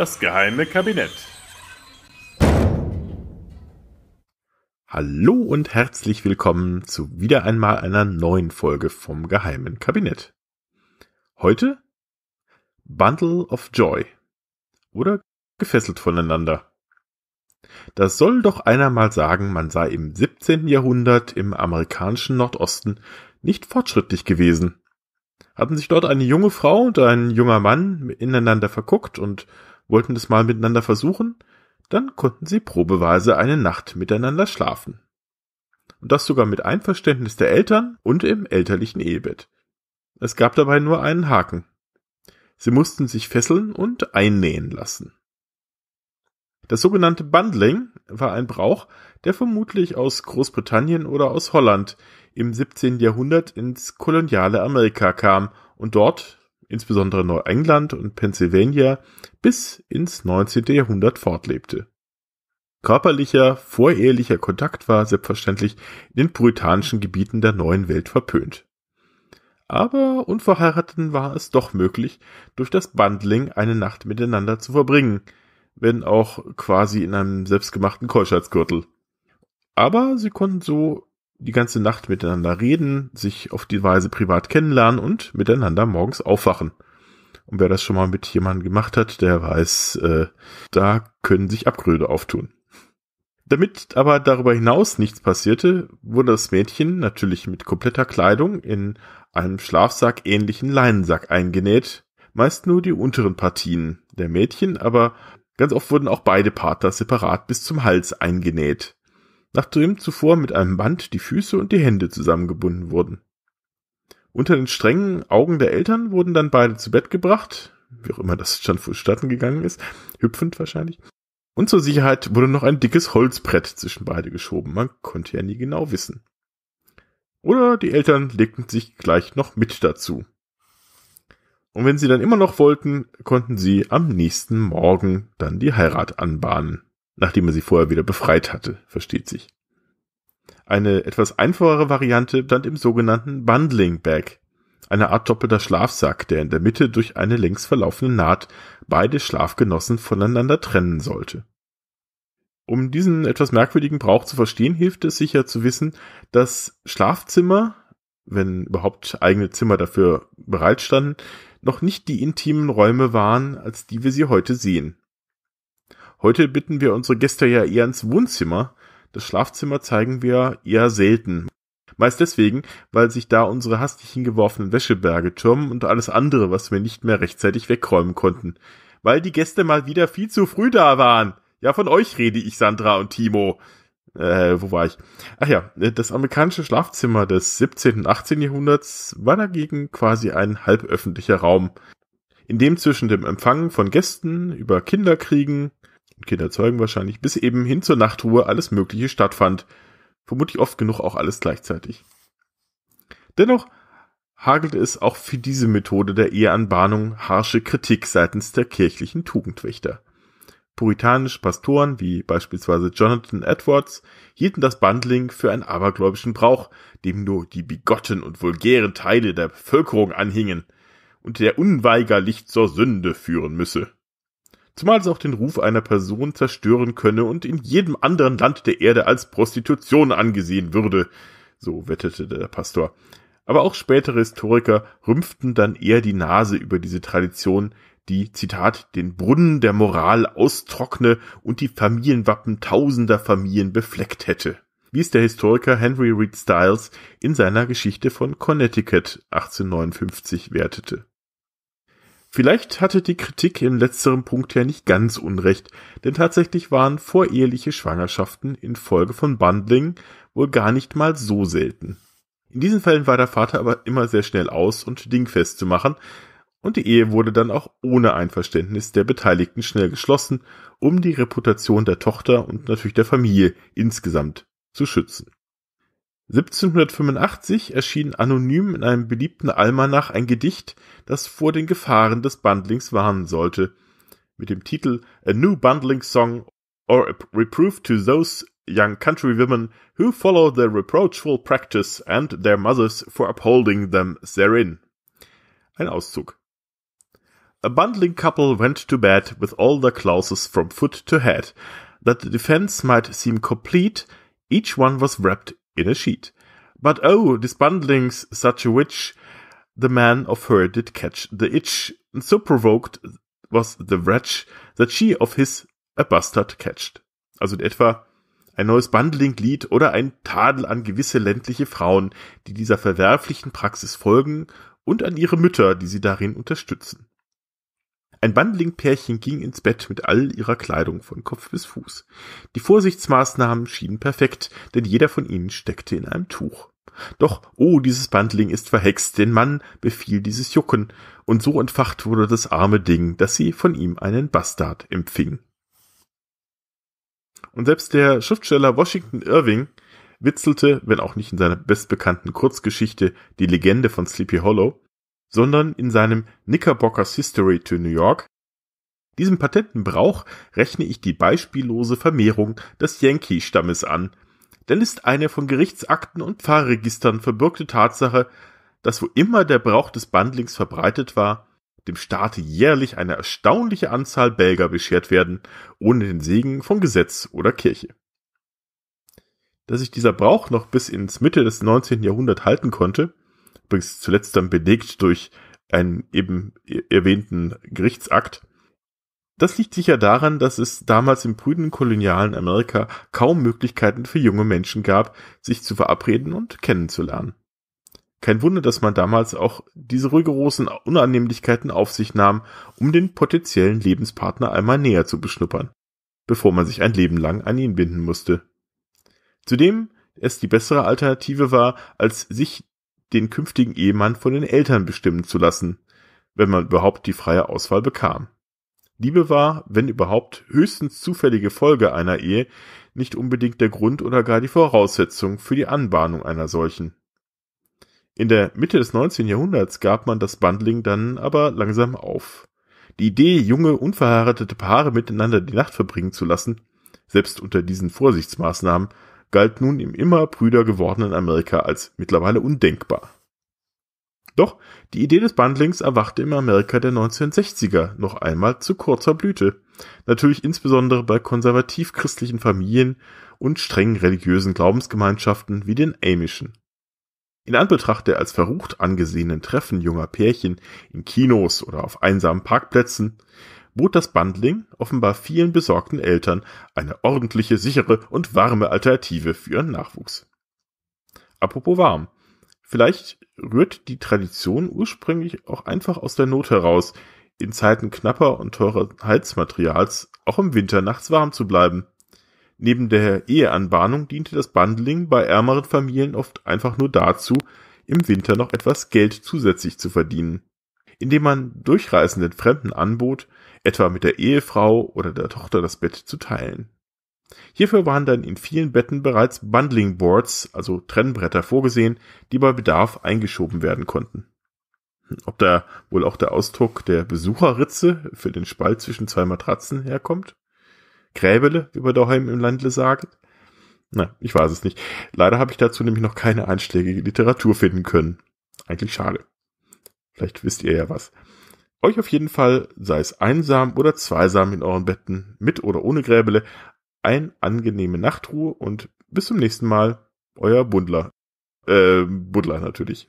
Das geheime Kabinett. Hallo und herzlich willkommen zu wieder einmal einer neuen Folge vom geheimen Kabinett. Heute Bundle of Joy oder gefesselt voneinander. Das soll doch einer mal sagen, man sei im 17. Jahrhundert im amerikanischen Nordosten nicht fortschrittlich gewesen. Hatten sich dort eine junge Frau und ein junger Mann ineinander verguckt und wollten es mal miteinander versuchen, dann konnten sie probeweise eine Nacht miteinander schlafen. Und das sogar mit Einverständnis der Eltern und im elterlichen Ehebett. Es gab dabei nur einen Haken. Sie mussten sich fesseln und einnähen lassen. Das sogenannte Bundling war ein Brauch, der vermutlich aus Großbritannien oder aus Holland im 17. Jahrhundert ins koloniale Amerika kam und dort insbesondere Neuengland und Pennsylvania, bis ins 19. Jahrhundert fortlebte. Körperlicher, vorehelicher Kontakt war selbstverständlich in den puritanischen Gebieten der neuen Welt verpönt. Aber Unverheirateten war es doch möglich, durch das Bundling eine Nacht miteinander zu verbringen, wenn auch quasi in einem selbstgemachten Keuschheitsgürtel. Aber sie konnten so die ganze Nacht miteinander reden, sich auf die Weise privat kennenlernen und miteinander morgens aufwachen. Und wer das schon mal mit jemandem gemacht hat, der weiß, äh, da können sich Abgründe auftun. Damit aber darüber hinaus nichts passierte, wurde das Mädchen natürlich mit kompletter Kleidung in einem Schlafsack ähnlichen Leinensack eingenäht, meist nur die unteren Partien der Mädchen, aber ganz oft wurden auch beide Partner separat bis zum Hals eingenäht nachdem zuvor mit einem Band die Füße und die Hände zusammengebunden wurden. Unter den strengen Augen der Eltern wurden dann beide zu Bett gebracht, wie auch immer das schon vonstatten gegangen ist, hüpfend wahrscheinlich. Und zur Sicherheit wurde noch ein dickes Holzbrett zwischen beide geschoben, man konnte ja nie genau wissen. Oder die Eltern legten sich gleich noch mit dazu. Und wenn sie dann immer noch wollten, konnten sie am nächsten Morgen dann die Heirat anbahnen nachdem er sie vorher wieder befreit hatte, versteht sich. Eine etwas einfachere Variante stand im sogenannten Bundling Bag, eine Art doppelter Schlafsack, der in der Mitte durch eine längs verlaufene Naht beide Schlafgenossen voneinander trennen sollte. Um diesen etwas merkwürdigen Brauch zu verstehen, hilft es sicher zu wissen, dass Schlafzimmer, wenn überhaupt eigene Zimmer dafür bereitstanden, noch nicht die intimen Räume waren, als die wir sie heute sehen. Heute bitten wir unsere Gäste ja eher ins Wohnzimmer. Das Schlafzimmer zeigen wir eher selten. Meist deswegen, weil sich da unsere hastig hingeworfenen Wäscheberge türmen und alles andere, was wir nicht mehr rechtzeitig wegräumen konnten. Weil die Gäste mal wieder viel zu früh da waren. Ja, von euch rede ich, Sandra und Timo. Äh, wo war ich? Ach ja, das amerikanische Schlafzimmer des 17. und 18. Jahrhunderts war dagegen quasi ein halböffentlicher Raum, in dem zwischen dem Empfangen von Gästen über Kinderkriegen, Kinder zeugen wahrscheinlich, bis eben hin zur Nachtruhe alles Mögliche stattfand. Vermutlich oft genug auch alles gleichzeitig. Dennoch hagelte es auch für diese Methode der Eheanbahnung harsche Kritik seitens der kirchlichen Tugendwächter. Puritanische Pastoren wie beispielsweise Jonathan Edwards hielten das Bundling für einen abergläubischen Brauch, dem nur die bigotten und vulgären Teile der Bevölkerung anhingen und der unweigerlich zur Sünde führen müsse zumal es auch den Ruf einer Person zerstören könne und in jedem anderen Land der Erde als Prostitution angesehen würde, so wettete der Pastor. Aber auch spätere Historiker rümpften dann eher die Nase über diese Tradition, die, Zitat, den Brunnen der Moral austrockne und die Familienwappen tausender Familien befleckt hätte wie es der Historiker Henry Reed Stiles in seiner Geschichte von Connecticut 1859 wertete. Vielleicht hatte die Kritik im letzterem Punkt ja nicht ganz unrecht, denn tatsächlich waren voreheliche Schwangerschaften infolge von Bundling wohl gar nicht mal so selten. In diesen Fällen war der Vater aber immer sehr schnell aus und dingfest zu machen, und die Ehe wurde dann auch ohne Einverständnis der Beteiligten schnell geschlossen, um die Reputation der Tochter und natürlich der Familie insgesamt zu schützen. 1785 erschien anonym in einem beliebten Almanach ein Gedicht, das vor den Gefahren des Bundlings warnen sollte. Mit dem Titel A New Bundling Song or a Reproof to Those Young Countrywomen Who Follow the Reproachful Practice and Their Mothers for Upholding Them Therein. Ein Auszug. A bundling couple went to bed with all their clothes from foot to head, that the defense might seem complete, each one was wrapped in a sheet. But oh, this bundling's such a witch. The man of her did catch the itch, and so provoked was the wretch that she of his a bastard catched. Also in etwa ein neues Bundling-Lied oder ein Tadel an gewisse ländliche Frauen, die dieser verwerflichen Praxis folgen und an ihre Mütter, die sie darin unterstützen. Ein Bandlingpärchen ging ins Bett mit all ihrer Kleidung von Kopf bis Fuß. Die Vorsichtsmaßnahmen schienen perfekt, denn jeder von ihnen steckte in einem Tuch. Doch, oh, dieses Bandling ist verhext, den Mann befiel dieses Jucken, und so entfacht wurde das arme Ding, dass sie von ihm einen Bastard empfing. Und selbst der Schriftsteller Washington Irving witzelte, wenn auch nicht in seiner bestbekannten Kurzgeschichte Die Legende von Sleepy Hollow, sondern in seinem Knickerbockers History to New York. Diesem Patentenbrauch rechne ich die beispiellose Vermehrung des Yankee-Stammes an, denn ist eine von Gerichtsakten und Pfarrregistern verbürgte Tatsache, dass wo immer der Brauch des Bandlings verbreitet war, dem Staate jährlich eine erstaunliche Anzahl Belger beschert werden, ohne den Segen von Gesetz oder Kirche. Dass sich dieser Brauch noch bis ins Mitte des 19. Jahrhunderts halten konnte, übrigens zuletzt dann belegt durch einen eben erwähnten Gerichtsakt. Das liegt sicher daran, dass es damals im prüden kolonialen Amerika kaum Möglichkeiten für junge Menschen gab, sich zu verabreden und kennenzulernen. Kein Wunder, dass man damals auch diese rigorosen Unannehmlichkeiten auf sich nahm, um den potenziellen Lebenspartner einmal näher zu beschnuppern, bevor man sich ein Leben lang an ihn binden musste. Zudem es die bessere Alternative war, als sich den künftigen Ehemann von den Eltern bestimmen zu lassen, wenn man überhaupt die freie Auswahl bekam. Liebe war, wenn überhaupt, höchstens zufällige Folge einer Ehe, nicht unbedingt der Grund oder gar die Voraussetzung für die Anbahnung einer solchen. In der Mitte des 19. Jahrhunderts gab man das Bundling dann aber langsam auf. Die Idee, junge, unverheiratete Paare miteinander die Nacht verbringen zu lassen, selbst unter diesen Vorsichtsmaßnahmen, galt nun im immer brüder gewordenen Amerika als mittlerweile undenkbar. Doch die Idee des Bundlings erwachte im Amerika der 1960er noch einmal zu kurzer Blüte, natürlich insbesondere bei konservativ-christlichen Familien und streng religiösen Glaubensgemeinschaften wie den Amischen. In Anbetracht der als verrucht angesehenen Treffen junger Pärchen in Kinos oder auf einsamen Parkplätzen bot das Bundling offenbar vielen besorgten Eltern eine ordentliche, sichere und warme Alternative für ihren Nachwuchs. Apropos warm. Vielleicht rührt die Tradition ursprünglich auch einfach aus der Not heraus, in Zeiten knapper und teurer Heizmaterials auch im Winter nachts warm zu bleiben. Neben der Eheanbahnung diente das Bundling bei ärmeren Familien oft einfach nur dazu, im Winter noch etwas Geld zusätzlich zu verdienen. Indem man Durchreisenden Fremden anbot, etwa mit der Ehefrau oder der Tochter das Bett zu teilen. Hierfür waren dann in vielen Betten bereits Bundling Boards, also Trennbretter vorgesehen, die bei Bedarf eingeschoben werden konnten. Hm, ob da wohl auch der Ausdruck der Besucherritze für den Spalt zwischen zwei Matratzen herkommt? Gräbele, wie man daheim im Landle sagt? Na, ich weiß es nicht. Leider habe ich dazu nämlich noch keine einschlägige Literatur finden können. Eigentlich schade. Vielleicht wisst ihr ja was. Euch auf jeden Fall, sei es einsam oder zweisam in euren Betten, mit oder ohne Gräbele, ein angenehme Nachtruhe und bis zum nächsten Mal, euer Bundler. Äh, Buddler natürlich.